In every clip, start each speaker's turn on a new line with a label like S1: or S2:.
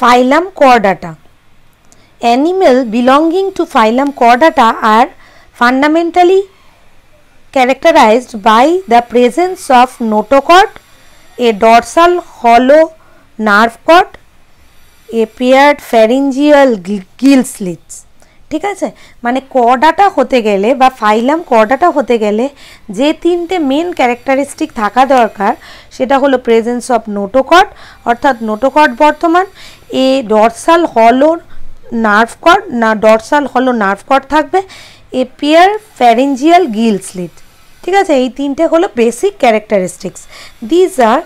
S1: phylum chordata. Animal belonging to phylum chordata are fundamentally characterized by the presence of notochord, a dorsal hollow nerve cord, a paired pharyngeal gill slits. ঠিক আছে মানে কডাটা হতে গেলে বা ফাইলাম কডাটা হতে গেলে যে তিনটে মেন ক্যারেক্টারিস্টিক থাকা দরকার সেটা হলো প্রেজেন্স অফ নোটোকট অর্থাৎ নোটোকট বর্তমান a dorsal hollow nerve cord না ডরসাল হলো নার্ভ কর্ড থাকবে a pair pharyngeal gill slit ঠিক আছে এই তিনটে হলো basic characteristics these are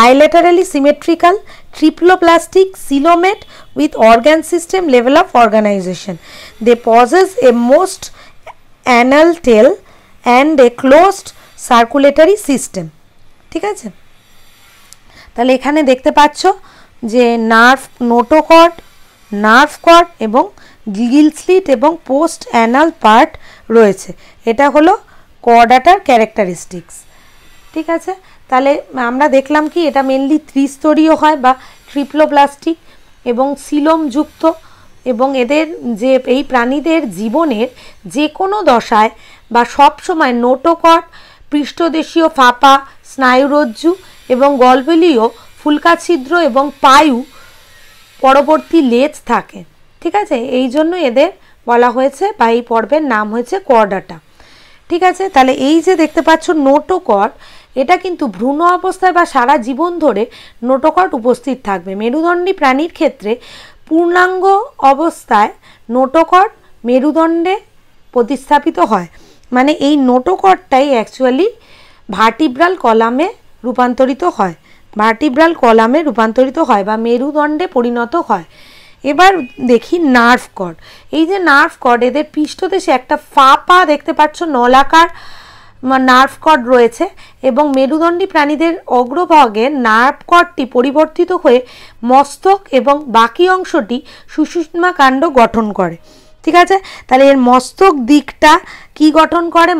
S1: bilaterally symmetrical triploplastic coelomate with organ system level of organization. They possess a most anal tail and a closed circulatory system. ঠিক আছে তাহলে এখানে দেখতে পাচ্ছ যে নার্ভ নোটোকট নার্ভ কট এবং গিল স্লিট এবং পোস্ট অ্যানাল পার্ট রয়েছে এটা হলো কডাটার ক্যারেক্টারিস্টিক্স ঠিক আছে তাহলে আমরা দেখলাম কি এটা মেনলি ত্রিস্তরীয় হয় বা ট্রিপ্লোপ্লাস্টিক এবং সিলোমযুক্ত এবং এদের যে এই প্রাণীদের জীবনের যে কোনো দশায় বা সবসময় নোটোকট পৃষ্ঠদেশীয় ফাঁপা স্নায়ুরজ্জু এবং গলবেলীয় ফুলকা ছিদ্র এবং পায়ু পরবর্তী লেজ থাকে ঠিক আছে এই জন্য এদের বলা হয়েছে বা এই পর্বের নাম হয়েছে কর্ডাটা ঠিক আছে তাহলে এই যে দেখতে পাচ্ছ নোটোকট এটা কিন্তু ভ্রূণ অবস্থায় বা সারা জীবন ধরে নোটোকট উপস্থিত থাকবে মেরুদণ্ডী প্রাণীর ক্ষেত্রে পূর্ণাঙ্গ অবস্থায় নোটোকট মেরুদণ্ডে প্রতিস্থাপিত হয় মানে এই নোটোকটটাই অ্যাকচুয়ালি ভার্টিব্রাল কলামে রূপান্তরিত হয় ভার্টিব্রাল কলামে রূপান্তরিত হয় বা মেরুদণ্ডে পরিণত হয় এবার দেখি নার্ভ কর্ড এই যে নার্ভ কর্ড এদের পৃষ্ঠদেশে একটা ফাঁপা দেখতে পাচ্ছ নলাকার নার্ভ কর্ড রয়েছে এবং মেরুদণ্ডী প্রাণীদের অগ্রভাগে নার্ভ কর্ডটি পরিবর্তিত হয়ে মস্তক এবং বাকি অংশটি সুষুষ্মাকাণ্ড গঠন করে ঠিক আছে তাহলে এর মস্তক দিকটা কি গঠন করে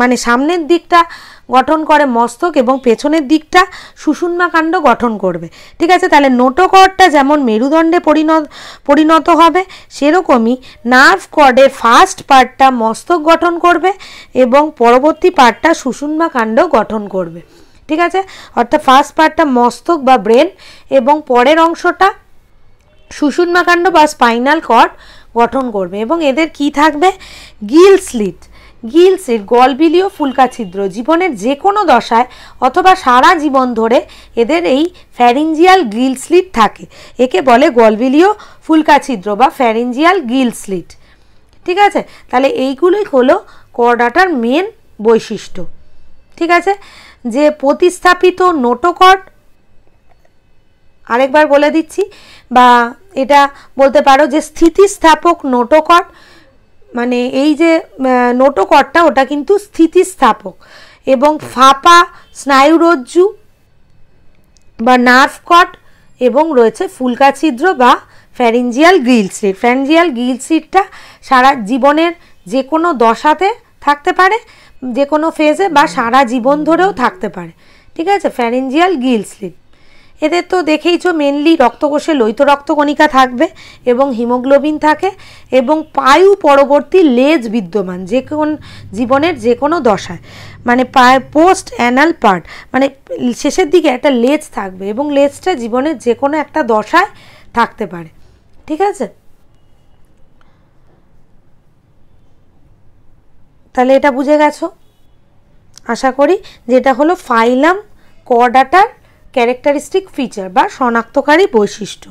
S1: মানে সামনের দিকটা গঠন করে মস্তক এবং পেছনের দিকটা সুষুম্নাকাণ্ড গঠন করবে ঠিক আছে তাহলে নোটোকর্ডটা যেমন মেরুদণ্ডে পরিণত পরিণত হবে সেরকমই নার্ভ কর্ডের ফার্স্ট পার্টটা মস্তক গঠন করবে এবং পরবর্তী পার্টটা সুষুম্নাকাণ্ড গঠন করবে ঠিক আছে অর্থাৎ ফার্স্ট পার্টটা মস্তক বা ব্রেন এবং পরের অংশটা সুষুম্নাকাণ্ড বা স্পাইনাল কর্ড গঠন করবে এবং এদের কি থাকবে গিল স্লিট গিলসের গলবিলীয় ফুলকা ছিদ্র জীবনের যে কোনো দশায় অথবা সারা জীবন ধরে এদের এই ফ্যারিঞ্জিয়াল গিল স্লিট থাকে একে বলে গলবিলীয় ফুলকা ছিদ্র বা ফ্যারিঞ্জিয়াল গিল স্লিট ঠিক আছে তাহলে এইগুলোই হলো করডাটার মেন বৈশিষ্ট্য ঠিক আছে যে প্রতিস্থাপিত নোটোকট আরেকবার বলে দিচ্ছি বা এটা বলতে পারো যে স্থিতিস্থাপক নোটকট মানে এই যে নোটকটটা ওটা কিন্তু স্থিতিস্থাপক এবং ফাঁপা স্নায়ুরজ্জু বা নার্ভ কট এবং রয়েছে ফুলকা ছিদ্র বা pharyngeal gill slit pharyngeal gill সিটটা সারা জীবনের যে কোনো দশাতে থাকতে পারে যে কোনো ফেজে বা সারা জীবন ধরেও থাকতে পারে ঠিক আছে ফ্যারিঞ্জিয়াল গ্রিল স্লিট এদের তো দেখেইছো মেনলি রক্তকোষে লৈত রক্তকণিকা থাকবে এবং হিমোগ্লোবিন থাকে এবং পায়ু পরবর্তী লেজ বিদ্যমান যে কোন জীবনের যে কোনো দশায় মানে পায় পোস্ট অ্যানাল পার্ট মানে শেষের দিকে একটা লেজ থাকবে এবং লেজটা জীবনের যে কোনো একটা দশায় থাকতে পারে ঠিক আছে তাহলে এটা বুঝে গেছো আশা করি যেটা হলো ফাইলাম কডাটার ক্যারেক্টারিস্টিক ফিচার বা শনাক্তকারী বৈশিষ্ট্য